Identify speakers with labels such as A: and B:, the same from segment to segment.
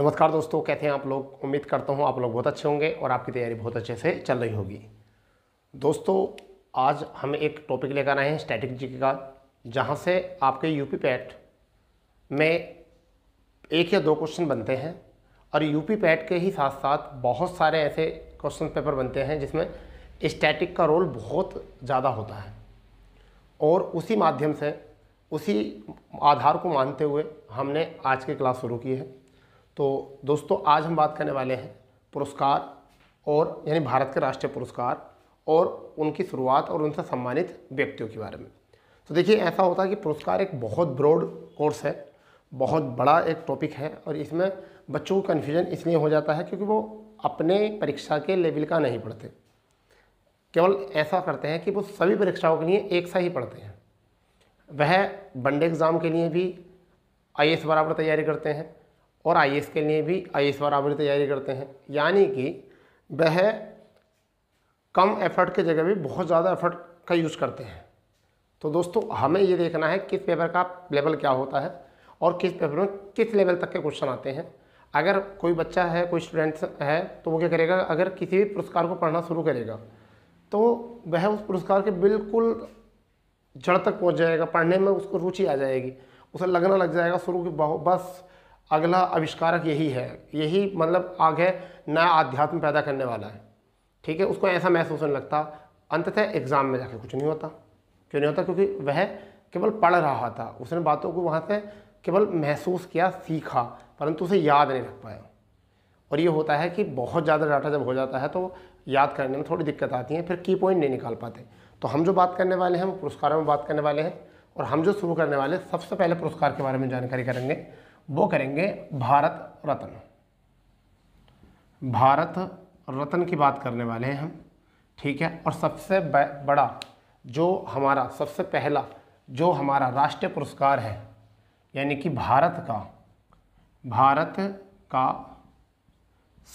A: नमस्कार दोस्तों कैसे हैं आप लोग उम्मीद करता हूं आप लोग बहुत अच्छे होंगे और आपकी तैयारी बहुत अच्छे से चल रही होगी दोस्तों आज हम एक टॉपिक लेकर आए हैं स्टैटिक जी का जहां से आपके यूपी पैट में एक या दो क्वेश्चन बनते हैं और यूपी पैट के ही साथ साथ बहुत सारे ऐसे क्वेश्चन पेपर बनते हैं जिसमें स्टैटिक का रोल बहुत ज़्यादा होता है और उसी माध्यम से उसी आधार को मानते हुए हमने आज की क्लास शुरू की है तो दोस्तों आज हम बात करने वाले हैं पुरस्कार और यानी भारत के राष्ट्रीय पुरस्कार और उनकी शुरुआत और उनसे सम्मानित व्यक्तियों के बारे में तो देखिए ऐसा होता है कि पुरस्कार एक बहुत ब्रॉड कोर्स है बहुत बड़ा एक टॉपिक है और इसमें बच्चों को कन्फ्यूजन इसलिए हो जाता है क्योंकि वो अपने परीक्षा के लेवल का नहीं पढ़ते केवल ऐसा करते हैं कि वो सभी परीक्षाओं के लिए एक सा ही पढ़ते हैं वह वनडे एग्ज़ाम के लिए भी आई बराबर तैयारी करते हैं और आई के लिए भी आई एस बराबर तैयारी करते हैं यानी कि वह कम एफर्ट के जगह भी बहुत ज़्यादा एफर्ट का यूज़ करते हैं तो दोस्तों हमें ये देखना है किस पेपर का लेवल क्या होता है और किस पेपर में किस लेवल तक के क्वेश्चन आते हैं अगर कोई बच्चा है कोई स्टूडेंट्स है तो वो क्या करेगा अगर किसी भी पुरस्कार को पढ़ना शुरू करेगा तो वह उस पुरस्कार के बिल्कुल जड़ तक पहुंच जाएगा पढ़ने में उसको रुचि आ जाएगी उसे लगना लग जाएगा शुरू की बस अगला आविष्कारक यही है यही मतलब आगे नया आध्यात्म पैदा करने वाला है ठीक है उसको ऐसा महसूस नहीं लगता अंततः एग्ज़ाम में जाके कुछ नहीं होता क्यों नहीं होता क्योंकि वह केवल पढ़ रहा था उसने बातों को वहाँ से केवल महसूस किया सीखा परंतु उसे याद नहीं रख पाया और ये होता है कि बहुत ज़्यादा डाटा जब हो जाता है तो याद करने में थोड़ी दिक्कत आती है फिर की पॉइंट नहीं निकाल पाते तो हम जो बात करने वाले हैं वो पुरस्कारों में बात करने वाले हैं और हम जो शुरू करने वाले सबसे पहले पुरस्कार के बारे में जानकारी करेंगे वो करेंगे भारत रत्न भारत रत्न की बात करने वाले हैं हम ठीक है और सबसे बड़ा जो हमारा सबसे पहला जो हमारा राष्ट्रीय पुरस्कार है यानी कि भारत का भारत का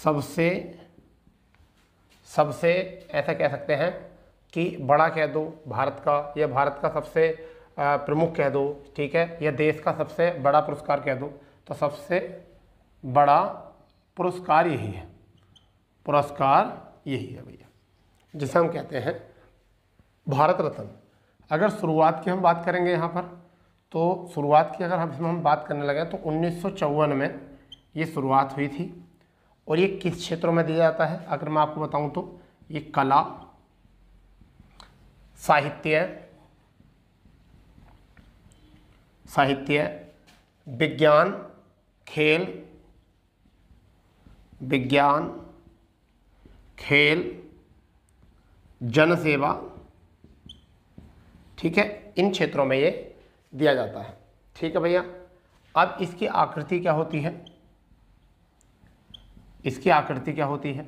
A: सबसे सबसे ऐसा कह सकते हैं कि बड़ा कह दो भारत का या भारत का सबसे प्रमुख कह दो ठीक है या देश का सबसे बड़ा पुरस्कार कह दो तो सबसे बड़ा पुरस्कार यही है पुरस्कार यही है भैया जिसे हम कहते हैं भारत रत्न अगर शुरुआत की हम बात करेंगे यहाँ पर तो शुरुआत की अगर हम हम बात करने लगे तो उन्नीस में ये शुरुआत हुई थी और ये किस क्षेत्रों में दिया जाता है अगर मैं आपको बताऊं तो ये कला साहित्य साहित्य विज्ञान खेल विज्ञान खेल जनसेवा ठीक है इन क्षेत्रों में ये दिया जाता है ठीक है भैया अब इसकी आकृति क्या होती है इसकी आकृति क्या होती है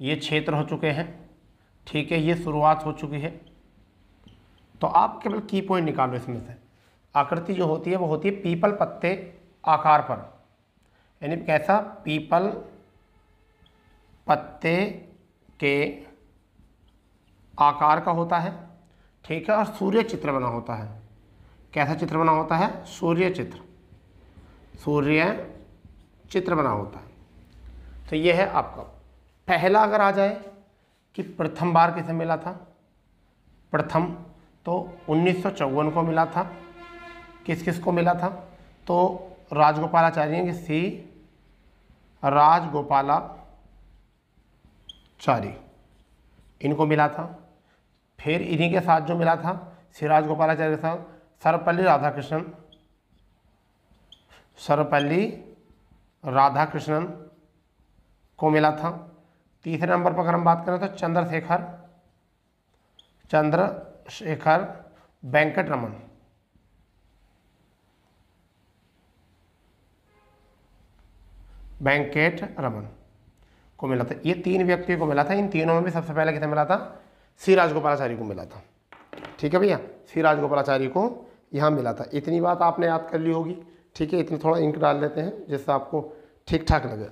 A: ये क्षेत्र हो चुके हैं ठीक है ये शुरुआत हो चुकी है तो आप केवल की पॉइंट निकालो इसमें से आकृति जो होती है वो होती है पीपल पत्ते आकार पर यानी कैसा पीपल पत्ते के आकार का होता है ठीक है और सूर्य चित्र बना होता है कैसा चित्र बना होता है सूर्य चित्र सूर्य चित्र बना होता है तो ये है आपका पहला अगर आ जाए कि प्रथम बार किसे मिला था प्रथम तो उन्नीस को मिला था किस किस को मिला था तो राजगोपालाचार्य यानी सी राजगोपालाचारी इनको मिला था फिर इन्हीं के साथ जो मिला था श्री राजगोपालाचार्य के साथ सर्वपल्ली राधाकृष्णन सर्वपल्ली राधाकृष्णन को मिला था तीसरे नंबर पर अगर हम बात करें तो चंद्रशेखर चंद्रशेखर वेंकट रमन वेंकेट रमन को मिला था ये तीन व्यक्तियों को मिला था इन तीनों में भी सबसे पहले किसे मिला था सी राजगोपालाचार्य को मिला था ठीक है भैया सी राजगोपालाचार्य को यहाँ मिला था इतनी बात आपने याद कर ली होगी ठीक है इतनी थोड़ा इंक डाल लेते हैं जिससे आपको ठीक ठाक लगे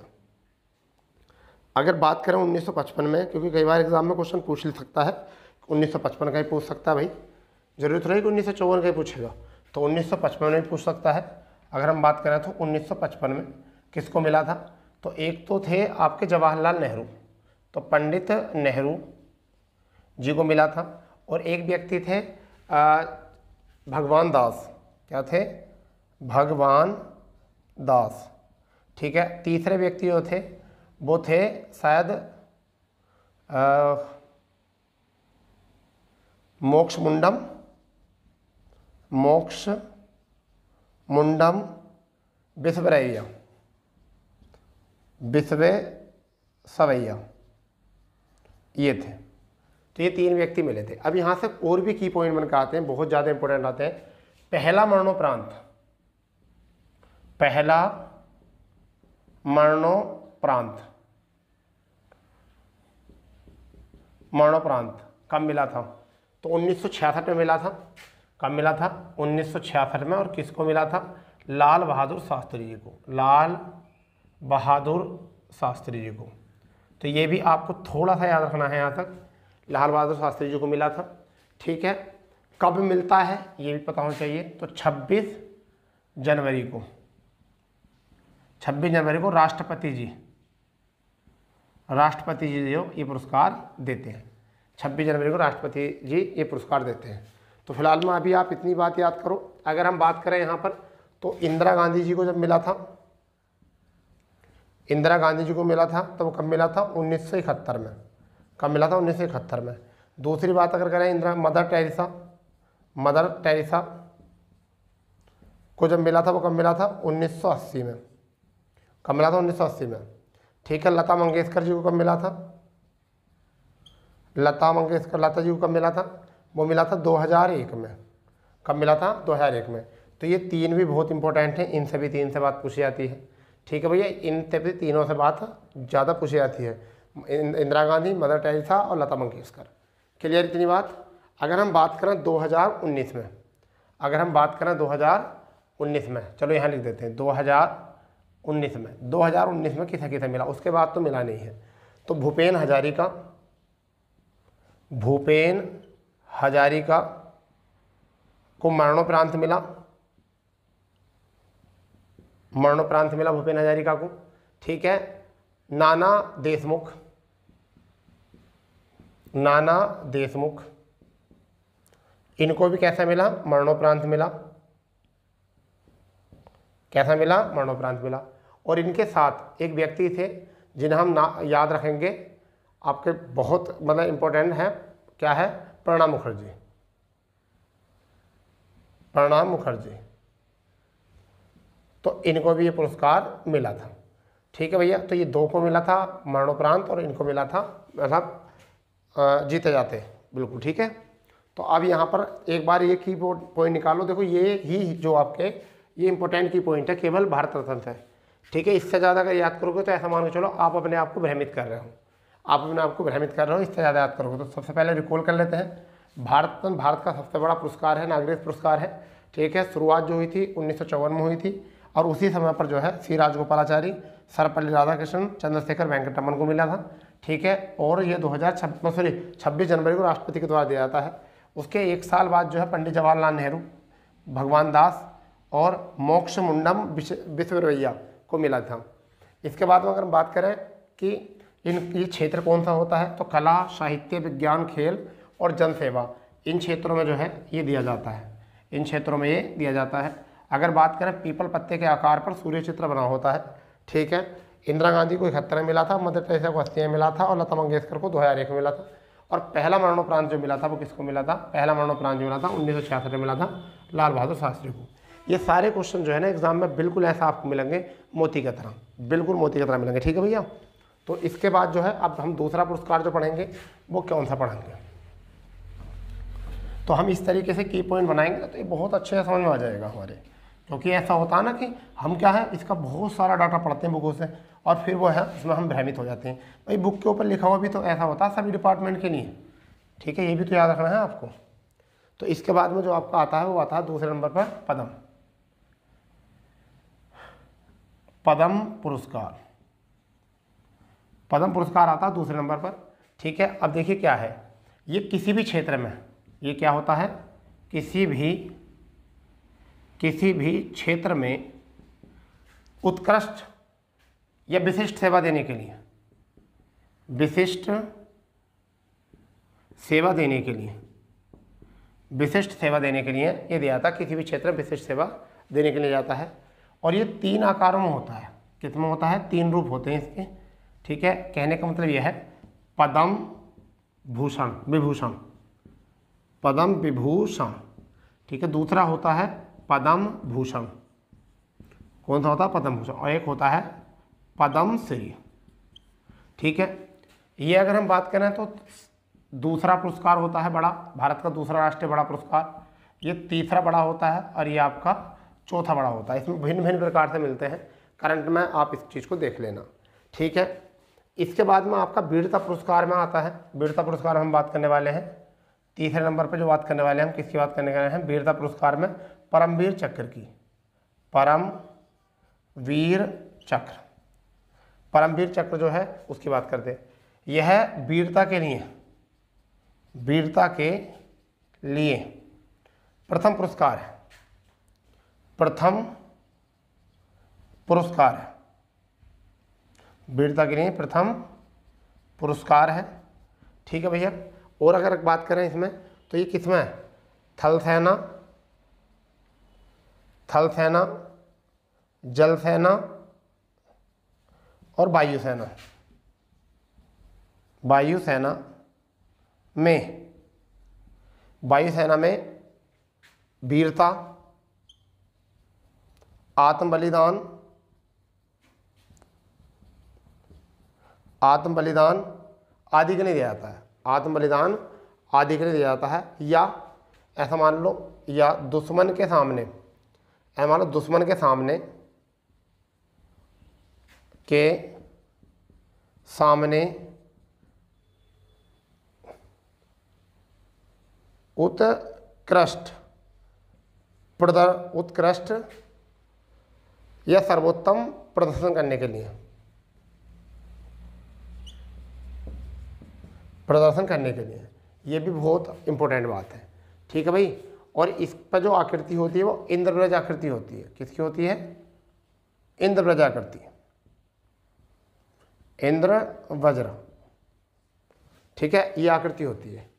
A: अगर बात करें 1955 में क्योंकि कई बार एग्जाम में क्वेश्चन पूछ सकता है 1955 का ही पूछ सकता है भाई ज़रूरत रहेगी कि उन्नीस का ही पूछेगा तो 1955 में भी पूछ सकता है अगर हम बात करें तो 1955 में किसको मिला था तो एक तो थे आपके जवाहरलाल नेहरू तो पंडित नेहरू जी को मिला था और एक व्यक्ति थे भगवान दास क्या थे भगवान दास ठीक है तीसरे व्यक्ति जो थे वो थे शायद मोक्ष मुंडम मोक्ष मुंडम विश्वरैया बिसवे सवैया ये थे तो ये तीन व्यक्ति मिले थे अब यहाँ से और भी की पॉइंट बनकर आते हैं बहुत ज़्यादा इंपॉर्टेंट आते हैं पहला मरणोपरांत पहला मरणोपरांत मरणोपरांत कब मिला था तो 1966 में मिला था कब मिला था 1966 में और किसको मिला था लाल बहादुर शास्त्री जी को लाल बहादुर शास्त्री जी को तो ये भी आपको थोड़ा सा याद रखना है यहाँ तक लाल बहादुर शास्त्री जी को मिला था ठीक है कब मिलता है ये भी पता होना चाहिए तो 26 जनवरी को 26 जनवरी को राष्ट्रपति जी राष्ट्रपति जी जो ये पुरस्कार देते हैं 26 जनवरी को राष्ट्रपति जी ये पुरस्कार देते हैं तो फिलहाल में अभी आप इतनी बात याद करो अगर हम बात करें यहाँ पर तो इंदिरा गांधी जी को जब मिला था इंदिरा गांधी जी को मिला था तो वो कब मिला था उन्नीस में कब मिला था उन्नीस में दूसरी बात अगर करें Indira Mother Teresa Mother Teresa को जब मिला था वो कब मिला था 1980 में कब मिला था 1980 में ठीक है लता मंगेशकर जी को कब मिला था लता मंगेशकर लता जी को कब मिला था वो मिला था 2001 में कब मिला था 2001 में तो ये तीन भी बहुत इंपॉर्टेंट हैं इनसे भी तीन से बात पूछी जाती है ठीक है भैया इन तब तीनों से बात ज़्यादा पूछी जाती है इंदिरा गांधी मदर टेरेसा और लता मंगेशकर क्लियर इतनी बात अगर हम बात करें 2019 में अगर हम बात करें 2019 में चलो यहाँ लिख देते हैं 2019 में 2019 में किसे किसे मिला उसके बाद तो मिला नहीं है तो भूपेन हजारिका भूपेन हजारिका को मरणोपरांत मिला मरणोपरांत मिला भूपेन हजारिका को ठीक है नाना देशमुख नाना देशमुख इनको भी कैसा मिला मरणोपरांत मिला कैसा मिला मरणोपरांत मिला और इनके साथ एक व्यक्ति थे जिन्हें हम ना याद रखेंगे आपके बहुत मतलब इम्पोर्टेंट है क्या है प्रणब मुखर्जी प्रणब मुखर्जी तो इनको भी ये पुरस्कार मिला था ठीक है भैया तो ये दो को मिला था मरणोपरांत और इनको मिला था मतलब जीते जाते बिल्कुल ठीक है तो अब यहाँ पर एक बार ये की पॉइंट निकालो देखो ये ही जो आपके ये इंपॉर्टेंट की पॉइंट है केवल भारत रत्न से ठीक है इससे ज़्यादा अगर याद करोगे तो ऐसा मान के चलो आप अपने आप को भ्रमित कर रहे हो आप अपने आप को भ्रमित कर रहे हो इससे ज़्यादा याद करोगे तो सबसे पहले रिकॉल कर लेते हैं भारत रत्न भारत का सबसे बड़ा पुरस्कार है नागरिक पुरस्कार है ठीक है शुरुआत जो हुई थी उन्नीस में हुई थी और उसी समय पर जो है सी राजगोपालाचारी सर्वपल्ली राधाकृष्णन चंद्रशेखर वेंकटरमन को मिला था ठीक है और ये दो हज़ार सॉरी छब्बीस जनवरी को राष्ट्रपति के द्वारा दिया जाता है उसके एक साल बाद जो है पंडित जवाहरलाल नेहरू भगवान दास और मोक्ष मुंडम विश्वरवैया को मिला था इसके बाद में अगर हम बात करें कि इन ये क्षेत्र कौन सा होता है तो कला साहित्य विज्ञान खेल और जनसेवा इन क्षेत्रों में जो है ये दिया जाता है इन क्षेत्रों में ये दिया जाता है अगर बात करें पीपल पत्ते के आकार पर सूर्य चित्र बना होता है ठीक है इंदिरा गांधी को इकहत्तर में मिला था मध्य प्रदेश को अस्सी में मिला था और लता मंगेशकर को दो हज़ार एक में मिला था और पहला मरणोपरांत जो मिला था वो किसको मिला था पहला मरणोपरांत जो मिला था उन्नीस में मिला था लाल बहादुर शास्त्री को ये सारे क्वेश्चन जो है ना एग्जाम में बिल्कुल ऐसा आपको मिलेंगे मोती की तरह बिल्कुल मोती की तरह मिलेंगे ठीक है भैया तो इसके बाद जो है अब हम दूसरा पुरस्कार जो पढ़ेंगे वो कौन सा पढ़ेंगे तो हम इस तरीके से की पॉइंट बनाएंगे तो ये बहुत अच्छे समझ में आ जाएगा हमारे क्योंकि ऐसा होता है ना कि हम क्या है इसका बहुत सारा डाटा पढ़ते हैं बुकों से और फिर वो है उसमें हम भ्रमित हो जाते हैं भाई बुक के ऊपर लिखा हुआ भी तो ऐसा होता है सभी डिपार्टमेंट के लिए ठीक है ये भी तो याद रखना है आपको तो इसके बाद में जो आपका आता है वो आता है दूसरे नंबर पर पदम पदम पुरस्कार पदम पुरस्कार आता है दूसरे नंबर पर ठीक है अब देखिए क्या है ये किसी भी क्षेत्र में ये क्या होता है किसी भी किसी भी क्षेत्र में उत्कृष्ट या विशिष्ट सेवा देने के लिए विशिष्ट सेवा देने के लिए विशिष्ट सेवा देने के लिए ये दिया जाता किसी भी क्षेत्र में विशिष्ट सेवा देने के लिए जाता है और ये तीन आकारों में होता है कितने होता है तीन रूप होते हैं इसके ठीक है कहने का मतलब यह है पदम भूषण विभूषण पदम विभूषण ठीक है दूसरा होता है पदम भूषण कौन सा होता है पदम भूषण और एक होता है पदम श्री ठीक है ये अगर हम बात करें तो दूसरा पुरस्कार होता है बड़ा भारत का दूसरा राष्ट्रीय बड़ा पुरस्कार ये तीसरा बड़ा होता है और ये आपका चौथा बड़ा होता है इसमें भिन्न भिन्न प्रकार से मिलते हैं करंट में आप इस चीज़ को देख लेना ठीक है इसके बाद में आपका वीरता पुरस्कार में आता है वीरता पुरस्कार हम बात करने वाले हैं तीसरे नंबर पर जो बात करने वाले हैं हम किसकी बात करने वाले हैं वीरता पुरस्कार में परमवीर चक्र की परम वीर चक्र परमवीर चक्र जो है उसकी बात करते हैं यह वीरता के लिए वीरता के लिए प्रथम पुरस्कार है प्रथम पुरस्कार है वीरता के लिए प्रथम पुरस्कार है ठीक है भैया और अगर बात करें इसमें तो ये किसमें है थल सेना थल सेना जल सेना और वायुसेना वायुसेना में वायुसेना में वीरता आत्म बलिदान आत्म बलिदान आदि के नहीं दिया जाता है आत्म बलिदान आदि के नहीं दिया जाता है या ऐसा मान लो या दुश्मन के सामने हमारे दुश्मन के सामने के सामने उत्कृष्ट प्रदर उत्कृष्ट या सर्वोत्तम प्रदर्शन करने के लिए प्रदर्शन करने के लिए ये भी बहुत इम्पोर्टेंट बात है ठीक है भाई और इस पर जो आकृति होती है वो इंद्रव्रज आकृति होती है किसकी होती है इंद्रव्रज आकृति इंद्र वज्र ठीक है ये आकृति होती है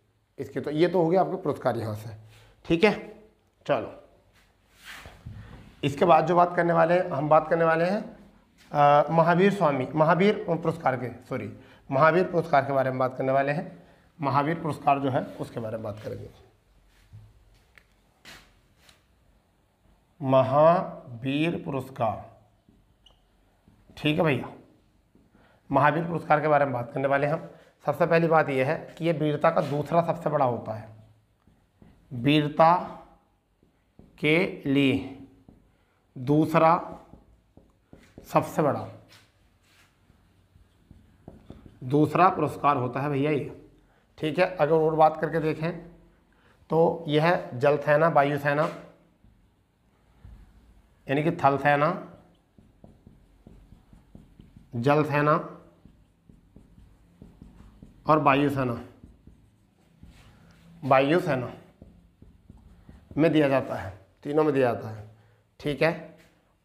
A: इसकी तो ये तो हो गया आपके पुरस्कार यहाँ से ठीक है चलो इसके बाद जो बात करने वाले हैं हम बात करने वाले हैं महावीर स्वामी महावीर पुरस्कार के सॉरी महावीर पुरस्कार के बारे में बात करने वाले हैं महावीर पुरस्कार जो है उसके बारे में बात करेंगे महावीर पुरस्कार ठीक है भैया महावीर पुरस्कार के बारे में बात करने वाले हम सबसे पहली बात यह है कि यह वीरता का दूसरा सबसे बड़ा होता है वीरता के लिए दूसरा सबसे बड़ा दूसरा पुरस्कार होता है भैया ये ठीक है अगर और बात करके देखें तो यह जल सेना वायुसेना यानी कि जल जलसेना और वायुसेना वायुसेना में दिया जाता है तीनों में दिया जाता है ठीक है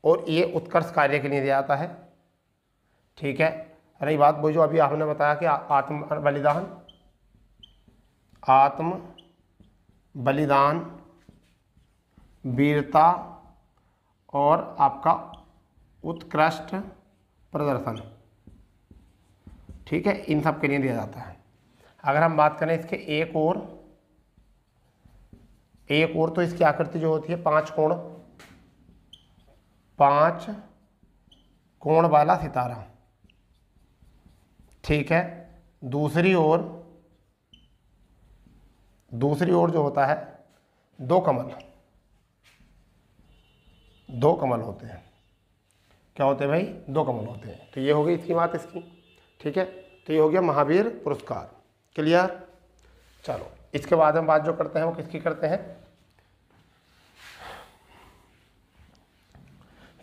A: और ये उत्कर्ष कार्य के लिए दिया जाता है ठीक है रही बात बोझो अभी आपने बताया कि आत्म बलिदान आत्म बलिदान वीरता और आपका उत्कृष्ट प्रदर्शन ठीक है इन सब के लिए दिया जाता है अगर हम बात करें इसके एक और एक और तो इसकी आकृति जो होती है पांच कोण पांच कोण वाला सितारा ठीक है दूसरी ओर दूसरी ओर जो होता है दो कमल दो कमल होते हैं क्या होते हैं भाई दो कमल होते हैं तो ये हो गई इसकी बात इसकी ठीक है तो ये हो गया महावीर पुरस्कार क्लियर चलो इसके बाद हम बात जो करते हैं वो किसकी करते हैं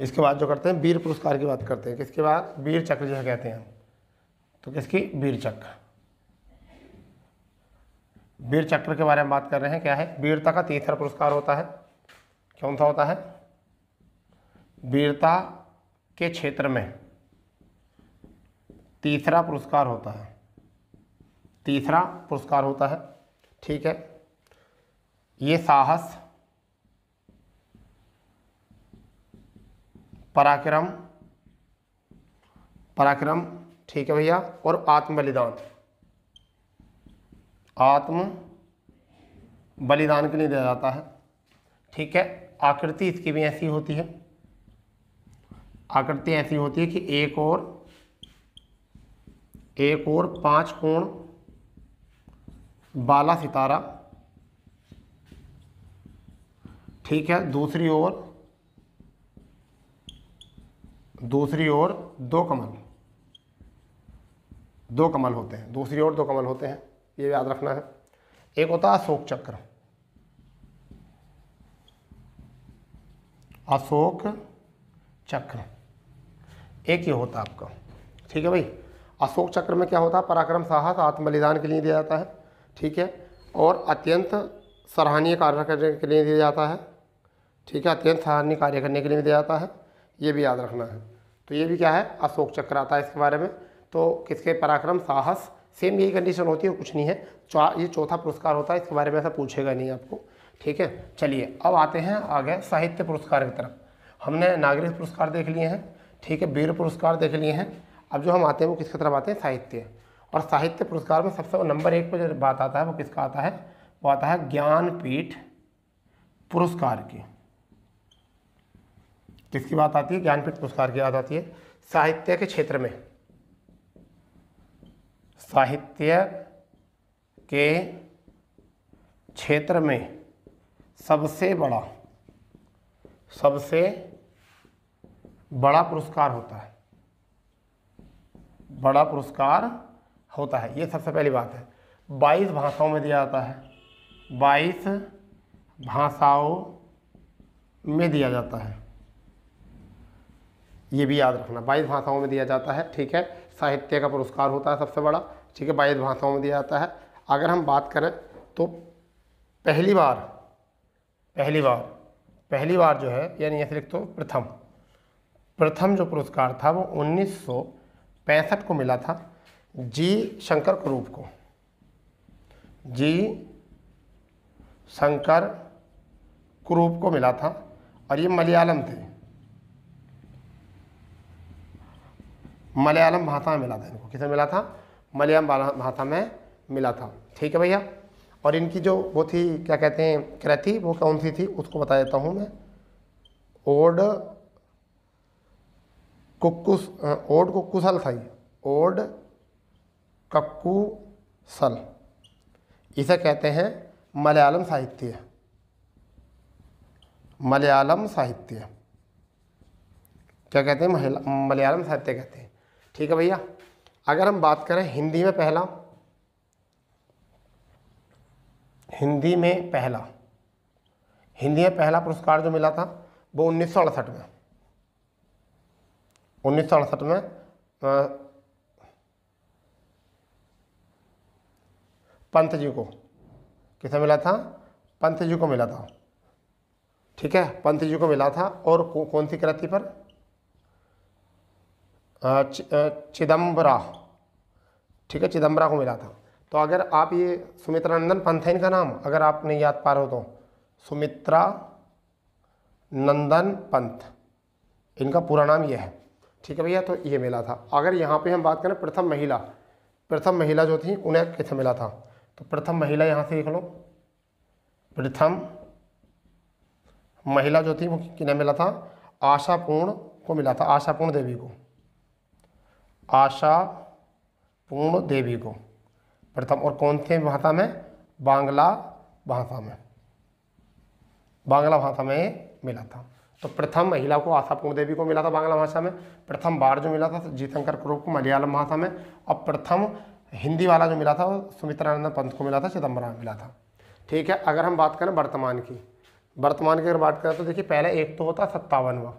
A: इसके बाद जो करते हैं वीर पुरस्कार की बात करते हैं किसके बाद वीर चक्र जो कहते हैं हम तो किसकी वीर चक्र वीर चक्र के बारे में बात कर रहे हैं क्या है वीरता का तीसरा पुरस्कार होता है कौन सा होता है वीरता के क्षेत्र में तीसरा पुरस्कार होता है तीसरा पुरस्कार होता है ठीक है ये साहस पराक्रम पराक्रम ठीक है भैया और आत्म बलिदान आत्म बलिदान के लिए दिया जाता है ठीक है आकृति इसकी भी ऐसी होती है आकृतियाँ ऐसी होती है कि एक और एक और पांच कोण बाला सितारा ठीक है दूसरी ओर दूसरी ओर दो कमल दो कमल होते हैं दूसरी ओर दो कमल होते हैं ये याद रखना है एक होता है अशोक चक्र अशोक चक्र एक ही होता आपका ठीक है भाई अशोक चक्र में क्या होता है पराक्रम साहस आत्मबलिदान के लिए दिया जाता है ठीक है और अत्यंत सराहनीय कार्य करने के लिए दिया जाता है ठीक है अत्यंत सराहनीय कार्य करने के लिए दिया जाता है ये भी याद रखना है तो ये भी क्या है अशोक चक्र आता है इसके बारे में तो किसके पराक्रम साहस सेम यही कंडीशन होती है कुछ नहीं है चौ, ये चौथा पुरस्कार होता है इसके बारे में ऐसा पूछेगा नहीं आपको ठीक है चलिए अब आते हैं आगे साहित्य पुरस्कार की तरफ हमने नागरिक पुरस्कार देख लिए हैं ठीक है वीर पुरस्कार देख लिए हैं अब जो हम आते हैं वो किसकी तरफ आते हैं साहित्य और साहित्य पुरस्कार में सबसे नंबर एक पर जो बात आता है वो किसका आता है वो आता है ज्ञानपीठ पुरस्कार की किसकी बात आती है ज्ञानपीठ पुरस्कार की बात आती है साहित्य के क्षेत्र में साहित्य के क्षेत्र में सबसे बड़ा सबसे बड़ा पुरस्कार होता है बड़ा पुरस्कार होता है ये सबसे पहली बात है बाईस भाषाओं में दिया जाता है बाईस भाषाओं में दिया जाता है ये भी याद रखना बाईस भाषाओं में दिया जाता है ठीक है साहित्य का पुरस्कार होता है सबसे बड़ा ठीक है बाईस भाषाओं में दिया जाता है अगर हम बात करें तो पहली बार पहली बार पहली बार जो है यानी ऐसे लिख दो तो प्रथम प्रथम जो पुरस्कार था वो उन्नीस को मिला था जी शंकर कुरूप को जी शंकर क्रूप को मिला था और ये मलयालम थे मलयालम भाषा में मिला था इनको किसे मिला था मलयालम भाषा में मिला था ठीक है भैया और इनकी जो वो थी क्या कहते हैं कृति वो कौन सी थी उसको बता देता हूँ मैं ओड कुकुस ओड कुकुसल कुशल थाई ओड कक्कुसल इसे कहते हैं मलयालम साहित्य मलयालम साहित्य क्या कहते हैं मलयालम साहित्य कहते हैं ठीक है भैया अगर हम बात करें हिंदी में पहला हिंदी में पहला हिंदी में पहला पुरस्कार जो मिला था वो उन्नीस में उन्नीस में पंत जी को किसे मिला था पंत जी को मिला था ठीक है पंत जी को मिला था और कौन सी कृति पर चिदम्बरा ठीक है चिदम्बरा को मिला था तो अगर आप ये सुमित्रानंदन पंथ है इनका नाम अगर आप नहीं याद पा रहे हो तो सुमित्रा नंदन पंथ इनका पूरा नाम ये है ठीक है भैया तो ये मिला था अगर यहाँ पे हम बात करें प्रथम महिला प्रथम महिला जो थी उन्हें कैसे मिला था तो प्रथम महिला यहाँ से देख लो प्रथम महिला जो थी वो किन्हें मिला था आशापूर्ण को मिला था आशापूर्ण देवी को आशा पूर्ण देवी को प्रथम और कौन थे भाषा में बांग्ला भाषा में बांग्ला भाषा में मिला था तो प्रथम महिला को आशापूर्ण देवी को मिला था बांग्ला भाषा में प्रथम बार जो मिला था जीतंकर क्रूप को मलयालम भाषा में और प्रथम हिंदी वाला जो मिला था वो नंदन पंत को मिला था चिदम्बरम मिला था ठीक है अगर हम बात करें वर्तमान की वर्तमान की अगर बात करें तो देखिए पहले एक तो होता सत्तावनवा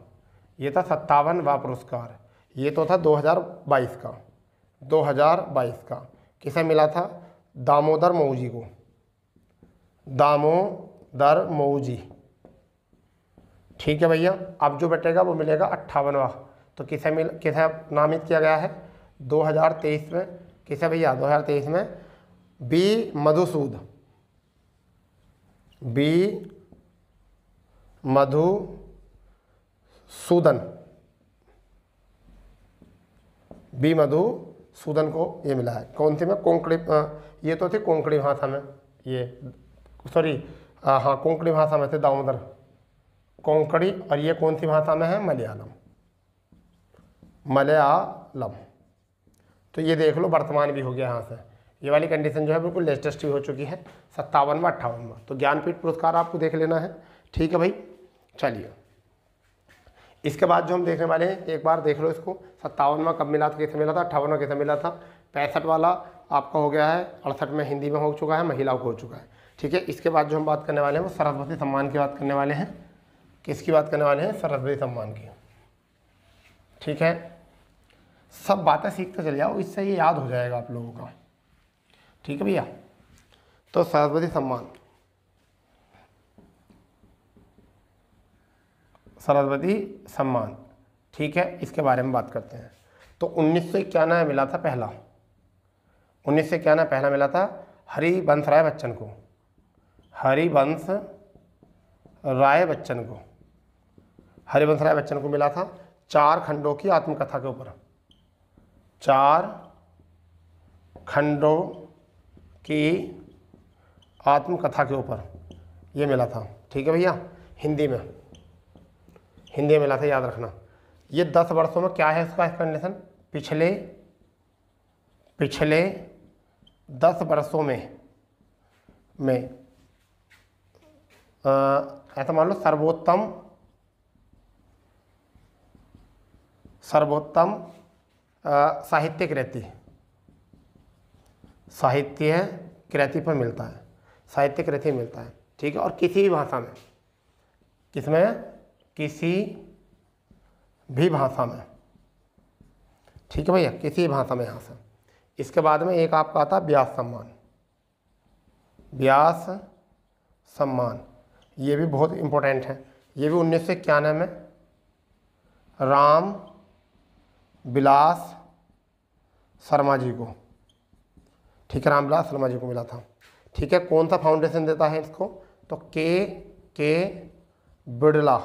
A: ये था सत्तावनवा पुरस्कार ये तो था 2022 का 2022 का किसे मिला था दामोदर मऊजी को दामोदर मऊजी ठीक है भैया अब जो बैठेगा वो मिलेगा अट्ठावनवा तो किसे मिल किसे नामित किया गया है 2023 में किसे भैया 2023 में B Madhusudan B Madhusudan B Madhusudan को ये मिला है कौन सी में कोंकड़ी ये तो थी कोंकड़ी भाषा में ये सॉरी हाँ कोंकड़ी भाषा में थे दामोदर कोंकणी और ये कौन सी भाषा में है मलयालम मलयालम तो ये देख लो वर्तमान भी हो गया यहाँ से ये वाली कंडीशन जो है बिल्कुल लेटेस्ट भी हो चुकी है सत्तावनवा अट्ठावनवा तो ज्ञानपीठ पुरस्कार आपको देख लेना है ठीक है भाई चलिए इसके बाद जो हम देखने वाले हैं एक बार देख लो इसको सत्तावनवा कब मिला था कैसे मिला था अट्ठावनवा कैसे मिला था पैंसठ वाला आपका हो गया है अड़सठ में हिंदी में हो चुका है महिलाओं को हो चुका है ठीक है इसके बाद जो हम बात करने वाले हैं वो सरस्वती सम्मान की बात करने वाले हैं किसकी बात करने वाले हैं सरस्वती सम्मान की ठीक है सब बातें सीखते चले जाओ इससे ये याद हो जाएगा आप लोगों का ठीक है भैया तो सरस्वती सम्मान सरस्वती सम्मान ठीक है इसके बारे में बात करते हैं तो उन्नीस सौ इक्यानवे मिला था पहला उन्नीस सौ इक्यानवे पहला मिला था हरिवंश राय बच्चन को हरिवंश राय बच्चन को हरिवंश राय बच्चन को मिला था चार खंडों की आत्मकथा के ऊपर चार खंडों की आत्मकथा के ऊपर ये मिला था ठीक है भैया हिंदी में हिंदी में मिला था याद रखना ये दस वर्षों में क्या है इसका कंडीशन पिछले पिछले दस वर्षों में में ऐसा मान लो सर्वोत्तम सर्वोत्तम साहित्य कृति साहित्य कृति पर मिलता है साहित्य कृति मिलता है ठीक है और किसी भी भाषा में किसमें किसी भी भाषा में ठीक है भैया किसी भाषा में यहाँ से इसके बाद में एक आपका आता व्यास सम्मान व्यास सम्मान ये भी बहुत इम्पोर्टेंट है ये भी उन्नीस सौ इक्यानवे में राम बिलास शर्मा जी को ठीक है विलास शर्मा जी को मिला था ठीक है कौन सा फाउंडेशन देता है इसको तो के के बिड़ला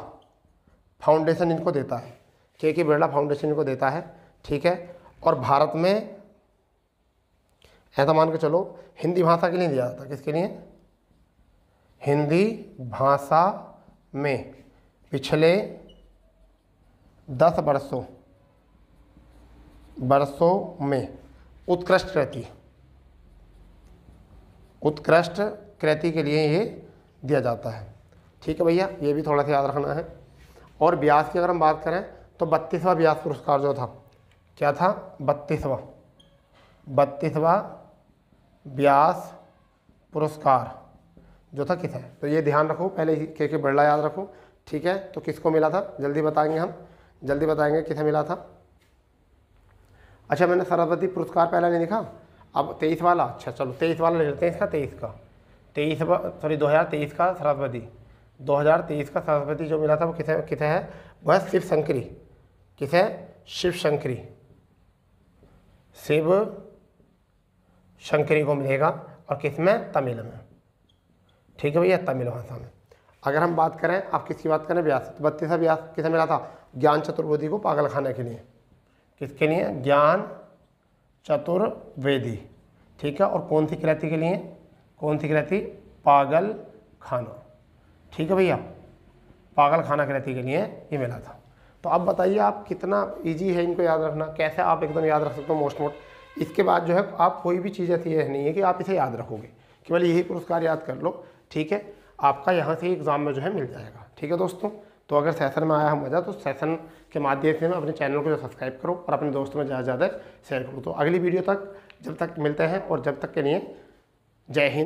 A: फाउंडेशन इनको देता है के के बिड़ला फाउंडेशन इनको देता है ठीक है और भारत में ऐसा मान के चलो हिंदी भाषा के लिए दिया जाता किसके लिए हिंदी भाषा में पिछले दस वर्षों वर्षों में उत्कृष्ट कृति उत्कृष्ट कृति के लिए ये दिया जाता है ठीक है भैया ये भी थोड़ा सा याद रखना है और ब्यास की अगर हम बात करें तो बत्तीसवा ब्यास पुरस्कार जो था क्या था बत्तीसवा बत्तीसवा ब्यास पुरस्कार जो था किस है तो ये ध्यान रखो पहले के के बिरला याद रखो ठीक है तो किसको मिला था जल्दी बताएंगे हम जल्दी बताएंगे किसे मिला था अच्छा मैंने सरस्वती पुरस्कार पहला नहीं लिखा अब तेईस वाला अच्छा चलो तेईस वाला ले लेते हैं इसका तेईस का तेईस सॉरी दो हज़ार तेईस का सरस्वती दो हज़ार तेईस का सरस्वती जो मिला था वो किसे किसे है वह है शिव शंकरी किसे शिव शंकरी शिव शंकरी को मिलेगा और किस में तमिल में ठीक है भैया तमिल भाषा में अगर हम बात करें आप किसकी बात करें व्यास तो बत्तीसा व्यास किसे मिला था ज्ञान चतुर्वेदी को पागल खाने के लिए किसके लिए ज्ञान चतुर्वेदी ठीक है और कौन सी क्रैती के लिए कौन सी क्रैती पागल खाना ठीक है भैया पागल खाना किराती के लिए ये मिला था तो अब बताइए आप कितना इजी है इनको याद रखना कैसे आप एकदम याद रख सकते हो मोस्ट मोट इसके बाद जो है आप कोई भी चीज़ ऐसी यह नहीं है कि आप इसे याद रखोगे केवल यही पुरस्कार याद कर लो ठीक है आपका यहाँ से एग्ज़ाम में जो है मिल जाएगा ठीक है दोस्तों तो अगर सेशन में आया हम मज़ा तो सेशन के माध्यम से मैं अपने चैनल को जो सब्सक्राइब करो और अपने दोस्तों में ज़्यादा से ज़्यादा शेयर करो तो अगली वीडियो तक जब तक मिलते हैं और जब तक के लिए जय हिंद